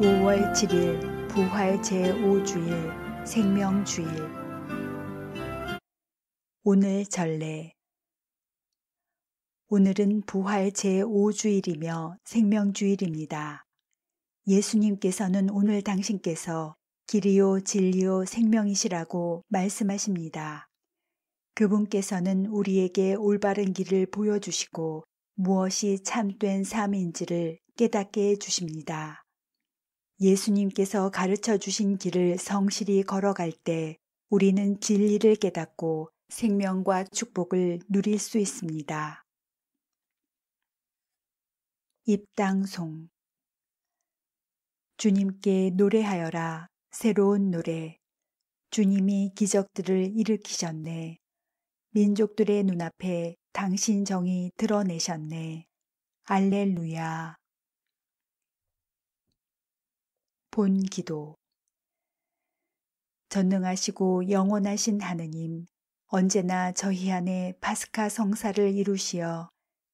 5월 7일 부활 제5주일 생명주일 오늘 전례 오늘은 부활 제5주일이며 생명주일입니다. 예수님께서는 오늘 당신께서 길이요 진리요 생명이시라고 말씀하십니다. 그분께서는 우리에게 올바른 길을 보여주시고 무엇이 참된 삶인지를 깨닫게 해주십니다. 예수님께서 가르쳐 주신 길을 성실히 걸어갈 때 우리는 진리를 깨닫고 생명과 축복을 누릴 수 있습니다. 입당송 주님께 노래하여라 새로운 노래. 주님이 기적들을 일으키셨네. 민족들의 눈앞에 당신 정이 드러내셨네. 알렐루야. 본 기도. 전능하시고 영원하신 하느님, 언제나 저희 안에 파스카 성사를 이루시어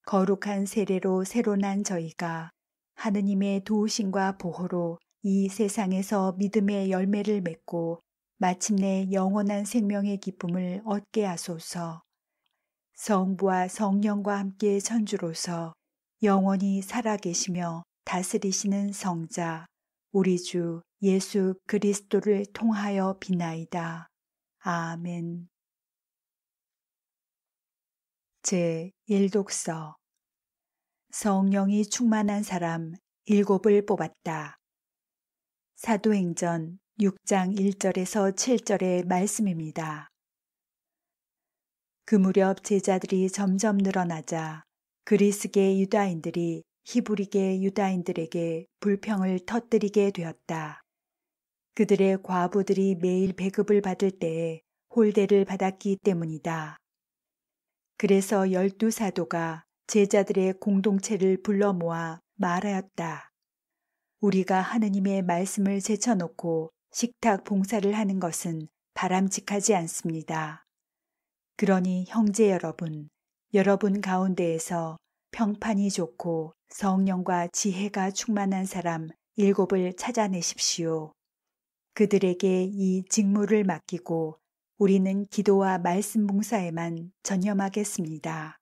거룩한 세례로 새로 난 저희가 하느님의 도우심과 보호로 이 세상에서 믿음의 열매를 맺고 마침내 영원한 생명의 기쁨을 얻게 하소서. 성부와 성령과 함께 천주로서 영원히 살아계시며 다스리시는 성자, 우리 주 예수 그리스도를 통하여 비나이다. 아멘. 제 1독서 성령이 충만한 사람 일곱을 뽑았다. 사도행전 6장 1절에서 7절의 말씀입니다. 그 무렵 제자들이 점점 늘어나자 그리스계 유다인들이 히브리계 유다인들에게 불평을 터뜨리게 되었다. 그들의 과부들이 매일 배급을 받을 때에 홀대를 받았기 때문이다. 그래서 열두 사도가 제자들의 공동체를 불러 모아 말하였다. 우리가 하느님의 말씀을 제쳐놓고 식탁 봉사를 하는 것은 바람직하지 않습니다. 그러니 형제 여러분, 여러분 가운데에서 평판이 좋고 성령과 지혜가 충만한 사람 일곱을 찾아내십시오. 그들에게 이 직무를 맡기고 우리는 기도와 말씀 봉사에만 전념하겠습니다.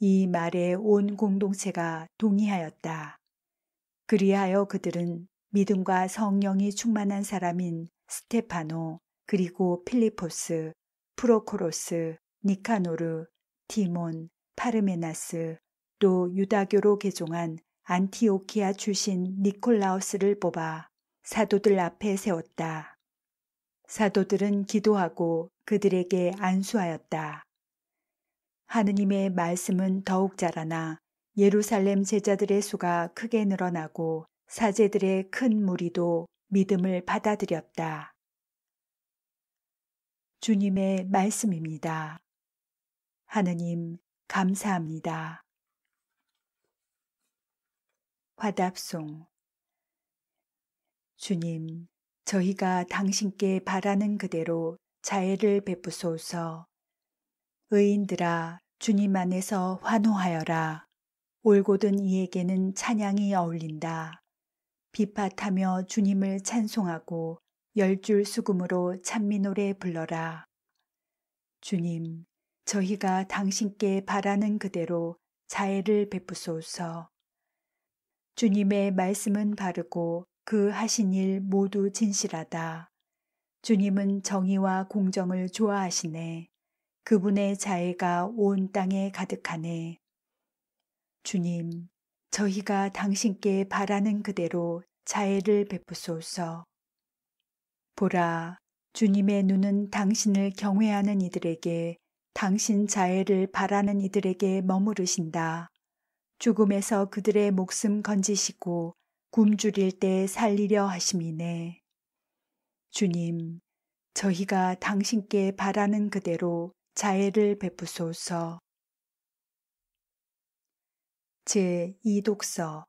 이 말에 온 공동체가 동의하였다. 그리하여 그들은 믿음과 성령이 충만한 사람인 스테파노, 그리고 필리포스, 프로코로스, 니카노르, 디몬, 파르메나스, 또 유다교로 개종한 안티오키아 출신 니콜라우스를 뽑아 사도들 앞에 세웠다. 사도들은 기도하고 그들에게 안수하였다. 하느님의 말씀은 더욱 자라나 예루살렘 제자들의 수가 크게 늘어나고 사제들의 큰 무리도 믿음을 받아들였다. 주님의 말씀입니다. 하느님, 감사합니다. 화답송 주님, 저희가 당신께 바라는 그대로 자애를 베푸소서. 의인들아, 주님 안에서 환호하여라. 올곧은 이에게는 찬양이 어울린다. 비파타며 주님을 찬송하고 열줄 수금으로 찬미 노래 불러라. 주님, 저희가 당신께 바라는 그대로 자애를 베푸소서. 주님의 말씀은 바르고 그 하신 일 모두 진실하다. 주님은 정의와 공정을 좋아하시네. 그분의 자애가 온 땅에 가득하네. 주님, 저희가 당신께 바라는 그대로 자애를 베푸소서. 보라, 주님의 눈은 당신을 경외하는 이들에게 당신 자애를 바라는 이들에게 머무르신다. 죽음에서 그들의 목숨 건지시고 굶주릴 때 살리려 하심이네. 주님, 저희가 당신께 바라는 그대로 자애를 베푸소서. 제2독서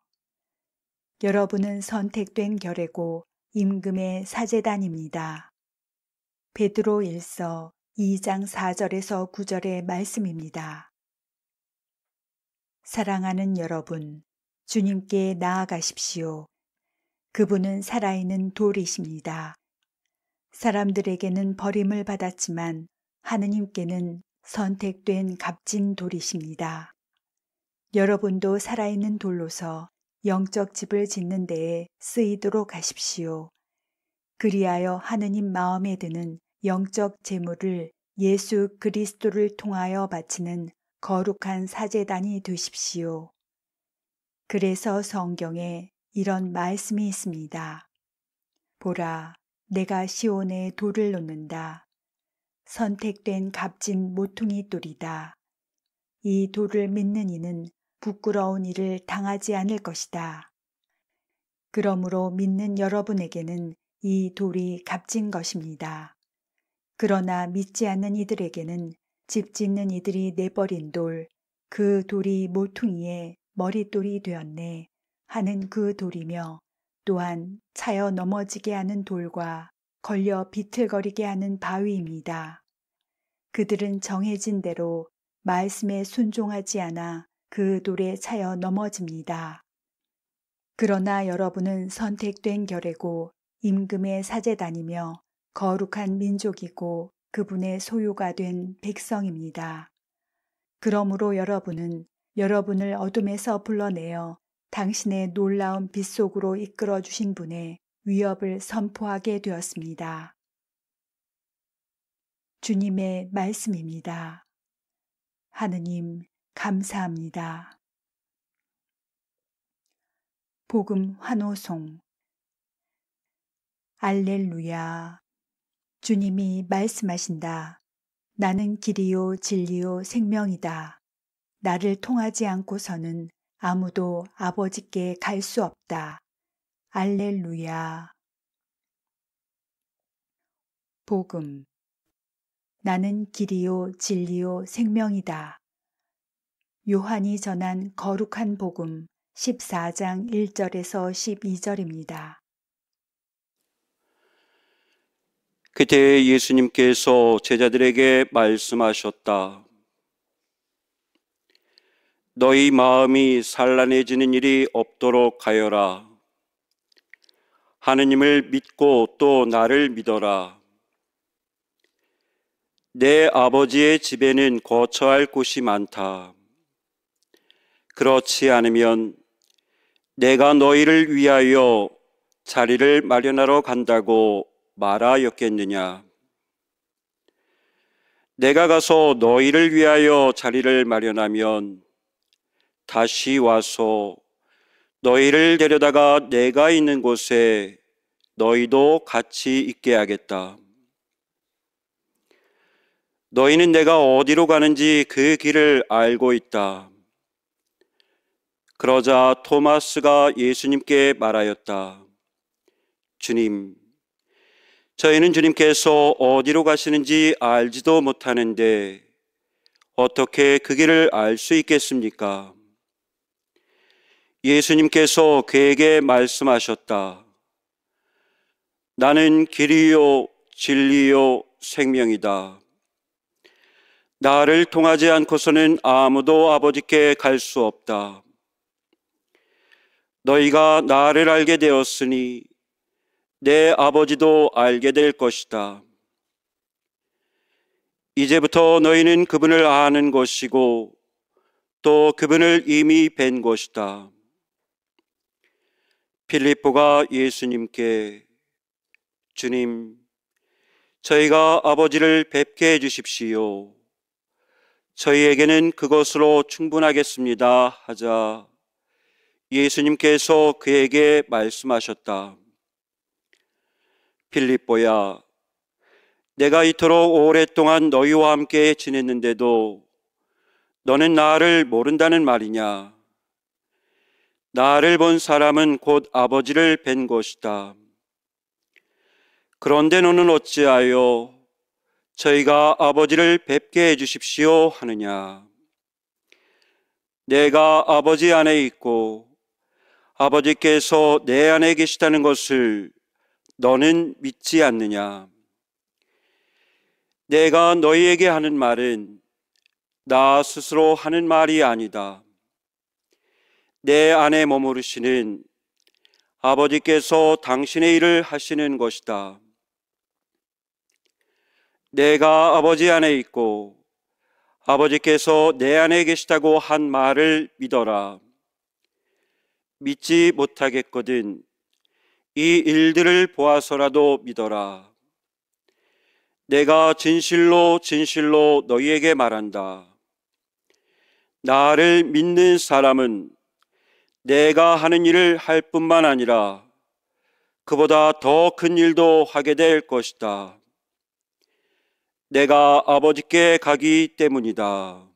여러분은 선택된 결례고 임금의 사제단입니다. 베드로 1서 2장 4절에서 9절의 말씀입니다. 사랑하는 여러분, 주님께 나아가십시오. 그분은 살아있는 돌이십니다. 사람들에게는 버림을 받았지만 하느님께는 선택된 값진 돌이십니다. 여러분도 살아있는 돌로서 영적 집을 짓는 데에 쓰이도록 하십시오. 그리하여 하느님 마음에 드는 영적 재물을 예수 그리스도를 통하여 바치는 거룩한 사제단이 되십시오. 그래서 성경에 이런 말씀이 있습니다. 보라, 내가 시온에 돌을 놓는다. 선택된 값진 모퉁이 돌이다. 이 돌을 믿는 이는 부끄러운 일을 당하지 않을 것이다. 그러므로 믿는 여러분에게는 이 돌이 값진 것입니다. 그러나 믿지 않는 이들에게는 집 짓는 이들이 내버린 돌, 그 돌이 모퉁이에 머릿돌이 되었네 하는 그 돌이며 또한 차여 넘어지게 하는 돌과 걸려 비틀거리게 하는 바위입니다. 그들은 정해진 대로 말씀에 순종하지 않아 그 돌에 차여 넘어집니다. 그러나 여러분은 선택된 결례고 임금의 사제단이며 거룩한 민족이고 그분의 소유가 된 백성입니다. 그러므로 여러분은 여러분을 어둠에서 불러내어 당신의 놀라운 빛 속으로 이끌어 주신 분의 위협을 선포하게 되었습니다. 주님의 말씀입니다. 하느님, 감사합니다. 복음 환호송 알렐루야 주님이 말씀하신다. 나는 길이요 진리요 생명이다. 나를 통하지 않고서는 아무도 아버지께 갈 수 없다. 알렐루야. 복음. 나는 길이요 진리요 생명이다. 요한이 전한 거룩한 복음 14장 1절에서 12절입니다. 그때 예수님께서 제자들에게 말씀하셨다. 너희 마음이 산란해지는 일이 없도록 하여라. 하느님을 믿고 또 나를 믿어라. 내 아버지의 집에는 거처할 곳이 많다. 그렇지 않으면 내가 너희를 위하여 자리를 마련하러 간다고 말하였겠느냐? 내가 가서 너희를 위하여 자리를 마련하면 다시 와서 너희를 데려다가 내가 있는 곳에 너희도 같이 있게 하겠다. 너희는 내가 어디로 가는지 그 길을 알고 있다. 그러자 토마스가 예수님께 말하였다. 주님, 저희는 주님께서 어디로 가시는지 알지도 못하는데 어떻게 그 길을 알 수 있겠습니까? 예수님께서 그에게 말씀하셨다. 나는 길이요, 진리요, 생명이다. 나를 통하지 않고서는 아무도 아버지께 갈 수 없다. 너희가 나를 알게 되었으니 내 아버지도 알게 될 것이다. 이제부터 너희는 그분을 아는 것이고 또 그분을 이미 뵌 것이다. 필리포가 예수님께 주님, 저희가 아버지를 뵙게 해주십시오. 저희에게는 그것으로 충분하겠습니다. 하자. 예수님께서 그에게 말씀하셨다. 필립보야, 내가 이토록 오랫동안 너희와 함께 지냈는데도 너는 나를 모른다는 말이냐? 나를 본 사람은 곧 아버지를 뵌 것이다. 그런데 너는 어찌하여 저희가 아버지를 뵙게 해주십시오 하느냐? 내가 아버지 안에 있고 아버지께서 내 안에 계시다는 것을 너는 믿지 않느냐? 내가 너희에게 하는 말은 나 스스로 하는 말이 아니다. 내 안에 머무르시는 아버지께서 당신의 일을 하시는 것이다. 내가 아버지 안에 있고 아버지께서 내 안에 계시다고 한 말을 믿어라. 믿지 못하겠거든 이 일들을 보아서라도 믿어라. 내가 진실로 진실로 너희에게 말한다. 나를 믿는 사람은 내가 하는 일을 할 뿐만 아니라 그보다 더 큰 일도 하게 될 것이다. 내가 아버지께 가기 때문이다.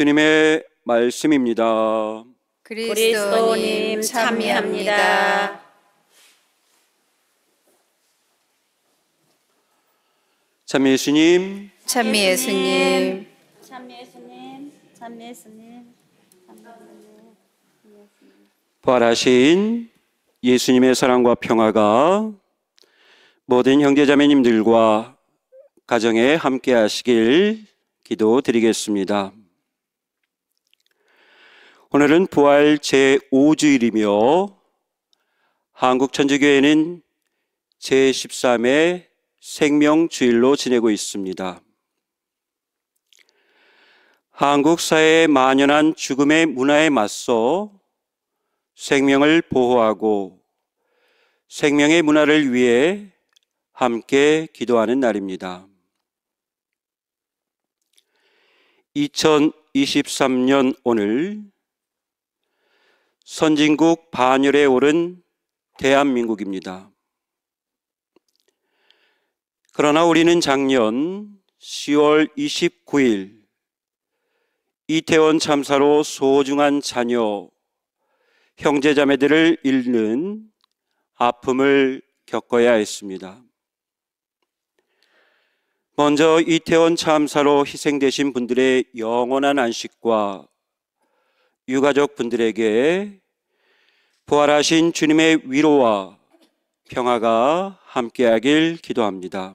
주님의 말씀입니다. 그리스도님 참미합니다참 예수님, 참 예수님, 참 예수님, 참 예수님, 부활하신 예수님의 사랑과 평화가 모든 형제자매님들과 가정에 함께 하시길 기도드리겠습니다. 오늘은 부활 제5주일이며 한국천주교회는 제13회 생명주일로 지내고 있습니다. 한국 사회에 만연한 죽음의 문화에 맞서 생명을 보호하고 생명의 문화를 위해 함께 기도하는 날입니다. 2023년 오늘 선진국 반열에 오른 대한민국입니다. 그러나 우리는 작년 10월 29일 이태원 참사로 소중한 자녀, 형제자매들을 잃는 아픔을 겪어야 했습니다. 먼저 이태원 참사로 희생되신 분들의 영원한 안식과 유가족 분들에게 부활하신 주님의 위로와 평화가 함께하길 기도합니다.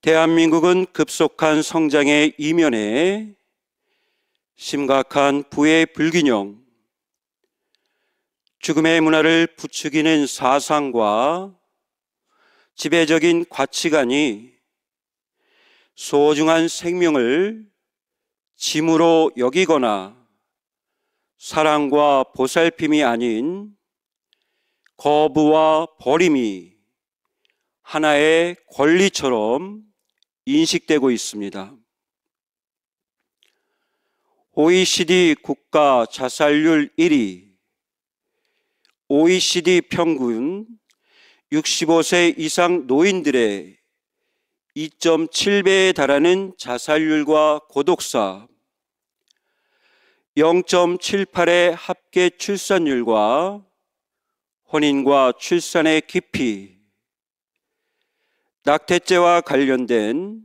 대한민국은 급속한 성장의 이면에 심각한 부의 불균형, 죽음의 문화를 부추기는 사상과 지배적인 가치관이 소중한 생명을 짐으로 여기거나 사랑과 보살핌이 아닌 거부와 버림이 하나의 권리처럼 인식되고 있습니다. OECD 국가 자살률 1위, OECD 평균 65세 이상 노인들의 2.7배에 달하는 자살률과 고독사, 0.78의 합계 출산율과 혼인과 출산의 깊이, 낙태죄와 관련된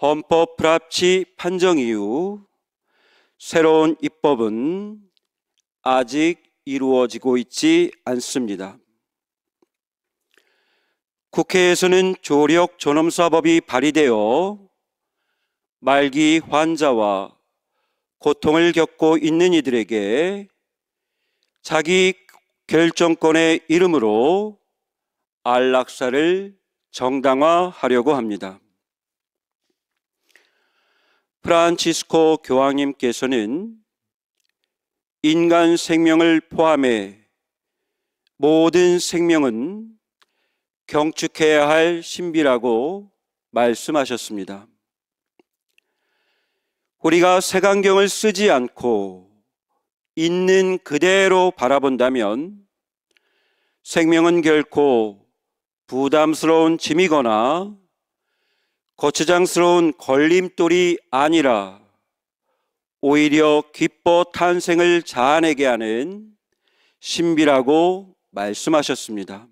헌법 불합치 판정 이후 새로운 입법은 아직 이루어지고 있지 않습니다. 국회에서는 조력 존엄사법이 발의되어 말기 환자와 고통을 겪고 있는 이들에게 자기 결정권의 이름으로 안락사를 정당화하려고 합니다. 프란치스코 교황님께서는 인간 생명을 포함해 모든 생명은 경축해야 할 신비라고 말씀하셨습니다. 우리가 색안경을 쓰지 않고 있는 그대로 바라본다면 생명은 결코 부담스러운 짐이거나 거추장스러운 걸림돌이 아니라 오히려 기뻐 탄생을 자아내게 하는 신비라고 말씀하셨습니다.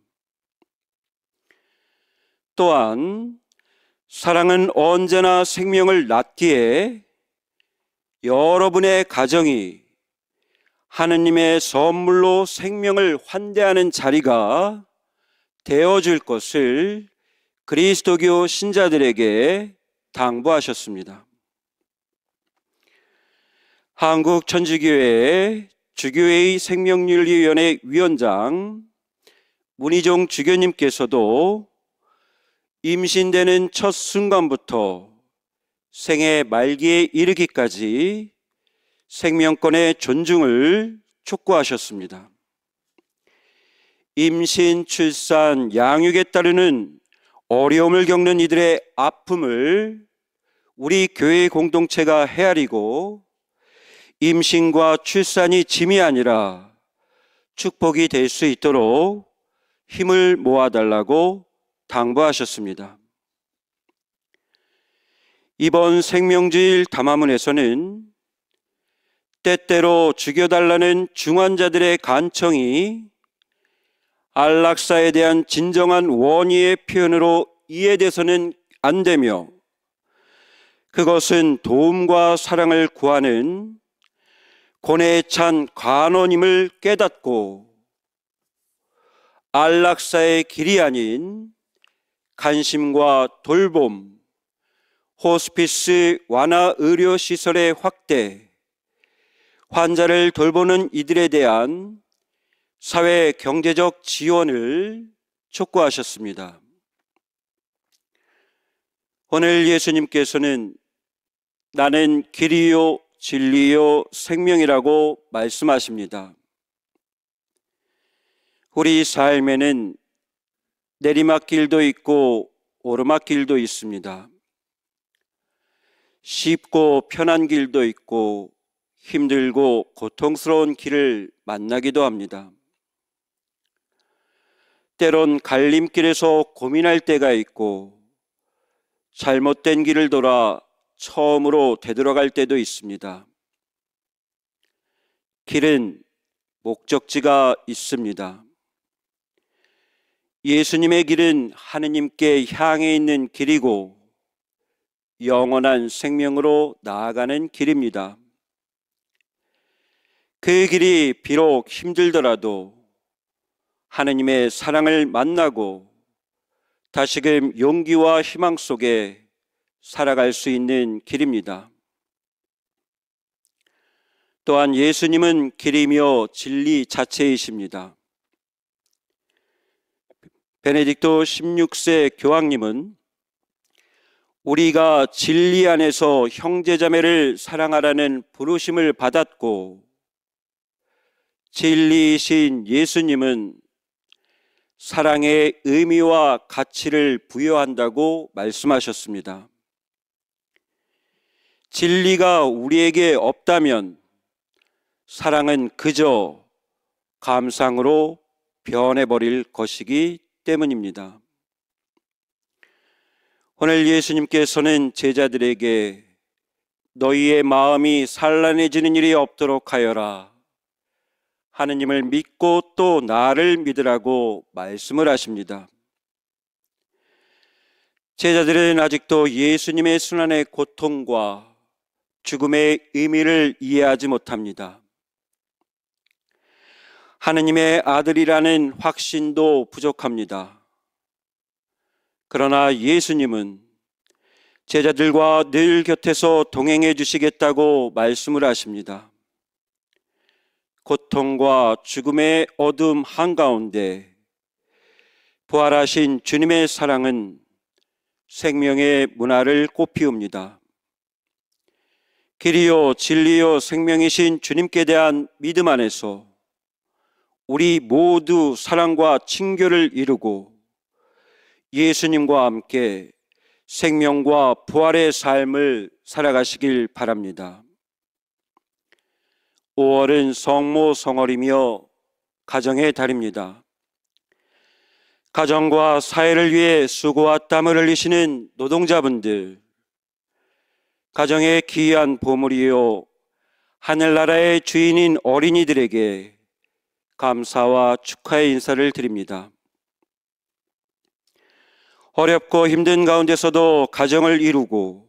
또한 사랑은 언제나 생명을 낳기에 여러분의 가정이 하느님의 선물로 생명을 환대하는 자리가 되어줄 것을 그리스도교 신자들에게 당부하셨습니다. 한국 천주교회 주교회의 생명윤리위원회 위원장 문희종 주교님께서도 임신되는 첫 순간부터 생애 말기에 이르기까지 생명권의 존중을 촉구하셨습니다. 임신, 출산, 양육에 따르는 어려움을 겪는 이들의 아픔을 우리 교회 공동체가 헤아리고 임신과 출산이 짐이 아니라 축복이 될 수 있도록 힘을 모아달라고 당부하셨습니다. 이번 생명주일 담화문에서는 때때로 죽여달라는 중환자들의 간청이 안락사에 대한 진정한 원의의 표현으로 이해돼서는 안 되며 그것은 도움과 사랑을 구하는 고뇌에 찬 관원임을 깨닫고 안락사의 길이 아닌 관심과 돌봄, 호스피스 완화 의료 시설의 확대, 환자를 돌보는 이들에 대한 사회 경제적 지원을 촉구하셨습니다. 오늘 예수님께서는 나는 길이요, 진리요, 생명이라고 말씀하십니다. 우리 삶에는 내리막길도 있고 오르막길도 있습니다. 쉽고 편한 길도 있고 힘들고 고통스러운 길을 만나기도 합니다. 때론 갈림길에서 고민할 때가 있고 잘못된 길을 돌아 처음으로 되돌아갈 때도 있습니다. 길은 목적지가 있습니다. 예수님의 길은 하느님께 향해 있는 길이고 영원한 생명으로 나아가는 길입니다. 그 길이 비록 힘들더라도 하느님의 사랑을 만나고 다시금 용기와 희망 속에 살아갈 수 있는 길입니다. 또한 예수님은 길이며 진리 자체이십니다. 베네딕토 16세 교황님은 우리가 진리 안에서 형제자매를 사랑하라는 부르심을 받았고 진리이신 예수님은 사랑의 의미와 가치를 부여한다고 말씀하셨습니다. 진리가 우리에게 없다면 사랑은 그저 감상으로 변해버릴 것이기 때문입니다. 오늘 예수님께서는 제자들에게 너희의 마음이 산란해지는 일이 없도록 하여라. 하느님을 믿고 또 나를 믿으라고 말씀을 하십니다. 제자들은 아직도 예수님의 순환의 고통과 죽음의 의미를 이해하지 못합니다. 하느님의 아들이라는 확신도 부족합니다. 그러나 예수님은 제자들과 늘 곁에서 동행해 주시겠다고 말씀을 하십니다. 고통과 죽음의 어둠 한가운데 부활하신 주님의 사랑은 생명의 문화를 꽃피웁니다. 길이요, 진리요, 생명이신 주님께 대한 믿음 안에서 우리 모두 사랑과 친교를 이루고 예수님과 함께 생명과 부활의 삶을 살아가시길 바랍니다. 5월은 성모 성월이며 가정의 달입니다. 가정과 사회를 위해 수고와 땀을 흘리시는 노동자분들, 가정의 귀한 보물이요 하늘나라의 주인인 어린이들에게 감사와 축하의 인사를 드립니다. 어렵고 힘든 가운데서도 가정을 이루고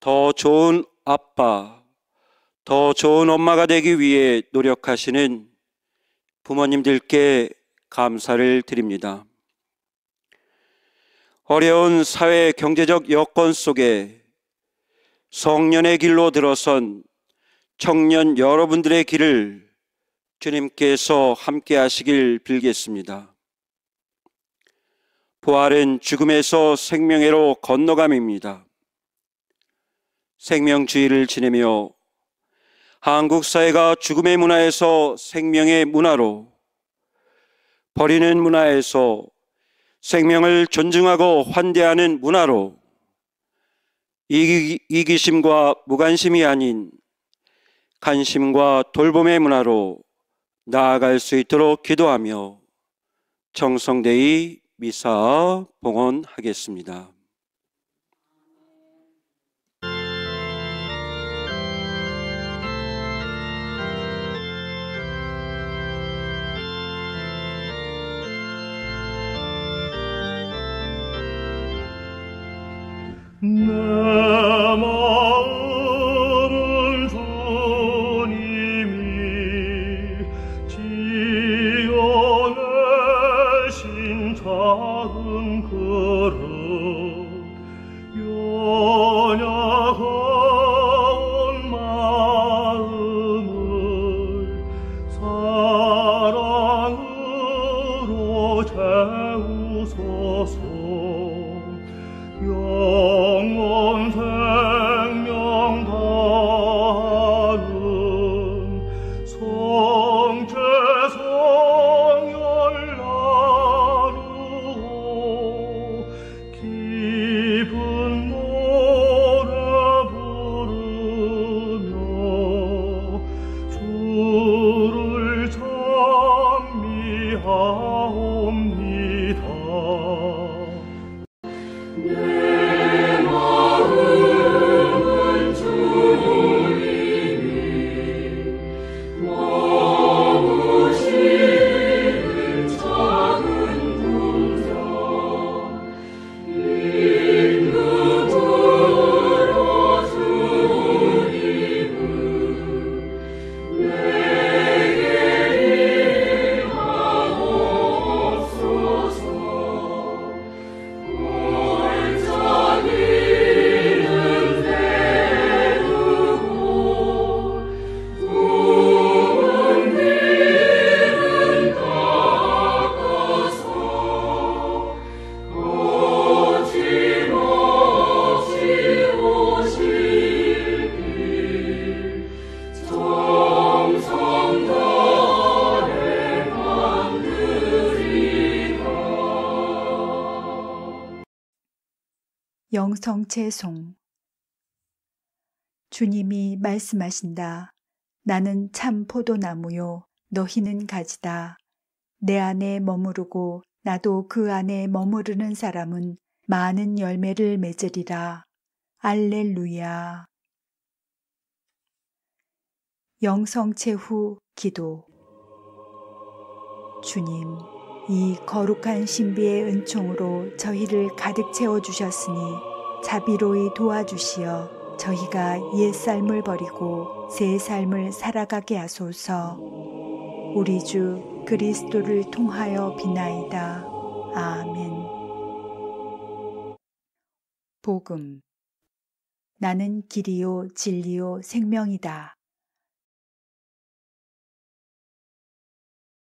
더 좋은 아빠, 더 좋은 엄마가 되기 위해 노력하시는 부모님들께 감사를 드립니다. 어려운 사회 경제적 여건 속에 성년의 길로 들어선 청년 여러분들의 길을 주님께서 함께 하시길 빌겠습니다. 부활은 죽음에서 생명으로 건너감입니다. 생명주의를 지내며 한국 사회가 죽음의 문화에서 생명의 문화로 버리는 문화에서 생명을 존중하고 환대하는 문화로 이기, 이기심과 무관심이 아닌 관심과 돌봄의 문화로 나아갈 수 있도록 기도하며 정성대의 미사 봉헌하겠습니다. n 정체송 주님이 말씀하신다. 나는 참 포도나무요. 너희는 가지다. 내 안에 머무르고 나도 그 안에 머무르는 사람은 많은 열매를 맺으리라. 알렐루야. 영성체 후 기도 주님, 이 거룩한 신비의 은총으로 저희를 가득 채워주셨으니 자비로이 도와주시어 저희가 옛 삶을 버리고 새 삶을 살아가게 하소서. 우리 주 그리스도를 통하여 비나이다. 아멘. 복음 나는 길이요 진리요 생명이다.